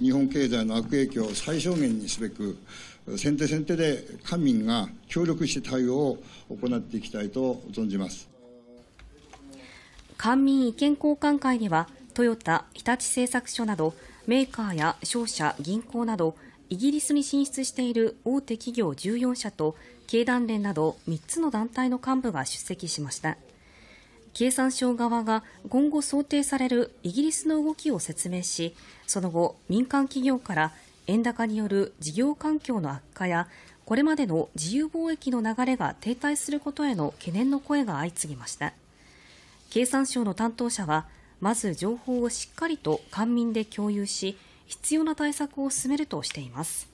日本経済の悪影響を最小限にすべく、先手先手で官民が協力して対応を行っていきたいと存じます。官民意見交換会では、トヨタ、日立製作所など、メーカーや商社、銀行など、イギリスに進出している大手企業14社と経団連など3つの団体の幹部が出席しました。経産省側が今後想定されるイギリスの動きを説明しその後、民間企業から円高による事業環境の悪化やこれまでの自由貿易の流れが停滞することへの懸念の声が相次ぎました経産省の担当者はまず情報をしっかりと官民で共有し必要な対策を進めるとしています